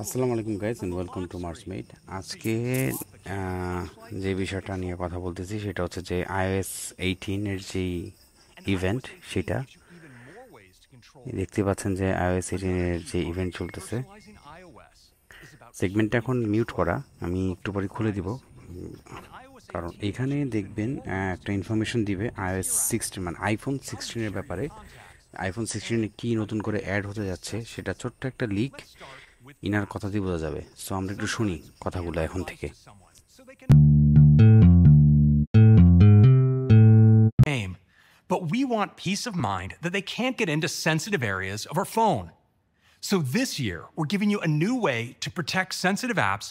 আসসালামু আলাইকুম guys and welcome to March Mate আজকে যে বিষয়টা নিয়ে কথা বলতেছি সেটা হচ্ছে যে আইএস এইটিনের যে ইভেন্ট সেটা দেখতে পাচ্ছেন যে আইএস এইটিনের যে ইভেন্ট চলতেছে সেগমেন্টটা এখন মিউট করা আমি একটু পরে খুলে দিব কারণ এখানে দেখবেন একটা ইনফরমেশন দিবে আইএস সিক্সটিন মানে আইফোন সিক্সটিনের ব্যাপারে আইফোন সিক্সটিনে কী নতুন করে অ্যাড হতে যাচ্ছে সেটা ছোট্ট একটা লিক ইনার বোঝা যাবে সো আমরা একটু শুনি কথাগুলো এখন থেকে But we want peace of mind that they can't get into sensitive areas of our phone. So this year, we're giving you a new way to protect sensitive apps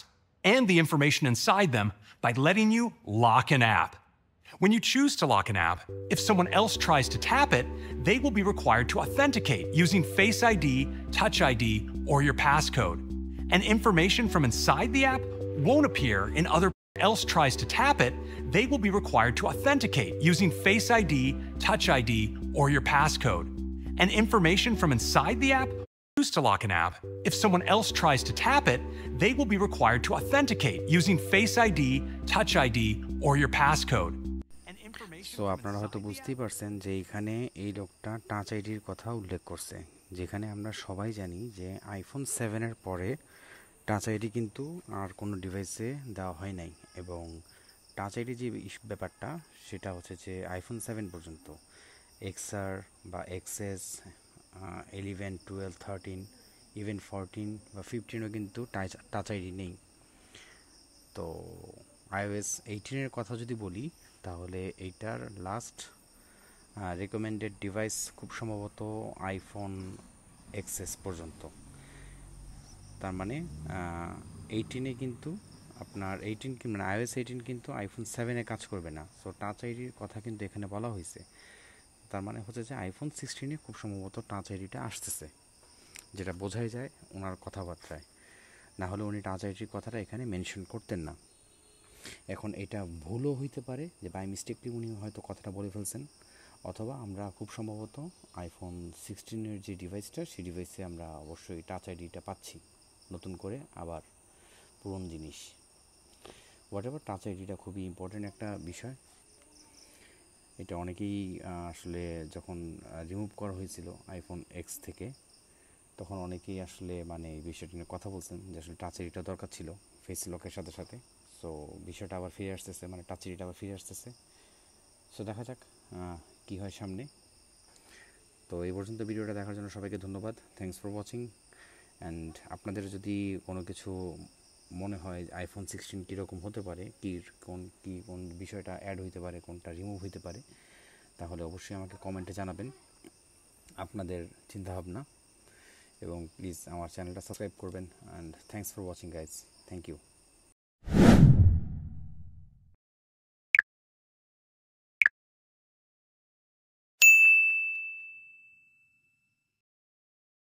and the information inside them by letting you lock an app. When you choose to lock an app, if someone else tries to tap it, they will be required to authenticate using Face ID, Touch ID, or your passcode. And information from inside the app won't appear and other else tries to tap it, they will be required to authenticate using Face ID, Touch ID, or your passcode. And information from inside the app used to lock an app, if someone else tries to tap it, they will be required to authenticate using Face ID, Touch ID, or your passcode. So আপনারা হয়তো বুঝতেই পারছেন যে এখানে এই লোকটা touch আইডির কথা উল্লেখ করছে যেখানে আমরা সবাই জানি যে আইফোন সেভেনের পরে টাচ আইডি কিন্তু আর কোনো ডিভাইসে দেওয়া হয় নাই এবং টাচ আইডি যে ব্যাপারটা সেটা হচ্ছে যে আইফোন সেভেন পর্যন্ত এক্সআর বা XS eleven twelve thirteen even fourteen বা ফিফটিনও কিন্তু টাচ টাচ আইডি নেই তো আইওএস এইটিনের কথা যদি বলি তাহলে এইটার লাস্ট রেকমেন্ডেড ডিভাইস খুব সম্ভবত আইফোন এক্সেস পর্যন্ত তার মানে এইটিনে কিন্তু আপনার এইটিন মানে আইওএস এইটিন কিন্তু আইফোন সেভেনে কাজ করবে না সো টাচ আইডির কথা কিন্তু এখানে বলা হয়েছে তার মানে হচ্ছে যে আইফোন সিক্সটিনে খুব সম্ভবত টাচ আইডিটা আসতেছে যেটা বোঝাই যায় ওনার কথাবার্তায় না হলে উনি টাচ আইডির কথাটা এখানে মেনশন করতেন না এখন এটা ভুলও হইতে পারে যে বাই মিস্টেকলি উনি হয়তো কথাটা বলে ফেলছেন অথবা আমরা খুব সম্ভবত আইফোন সিক্সটিনের যে ডিভাইসটা সেই ডিভাইসে আমরা অবশ্যই টাচ আইডিটা পাচ্ছি নতুন করে আবার পুরন জিনিস হোয়াট এভার টাচ আইডিটা খুবই ইম্পর্ট্যান্ট একটা বিষয় এটা অনেকেই আসলে যখন রিমুভ করা হয়েছিল আইফোন এক্স থেকে তখন অনেকেই আসলে মানে এই বিষয়টা নিয়ে কথা বলছেন যে আসলে টাচ আইডিটা দরকার ছিল ফেস লকের সাথে সাথে সো বিষয়টা আবার ফিরে আসতেছে মানে টাচ আইডিটা আবার ফিরে আসতেছে সো দেখা যাক কি হয় সামনে তো এই পর্যন্ত ভিডিওটা দেখার জন্য সবাইকে ধন্যবাদ থ্যাংকস ফর ওয়াচিং অ্যান্ড আপনাদের যদি কোনো কিছু মনে হয় আইফোন সিক্সটিন কীরকম হতে পারে কী কোন কী কোন বিষয়টা অ্যাড হইতে পারে কোনটা রিমুভ হইতে পারে তাহলে অবশ্যই আমাকে কমেন্টে জানাবেন আপনাদের চিন্তাভাবনা এবং প্লিজ আমার চ্যানেলটা সাবস্ক্রাইব করবেন and thanks for watching guys thank you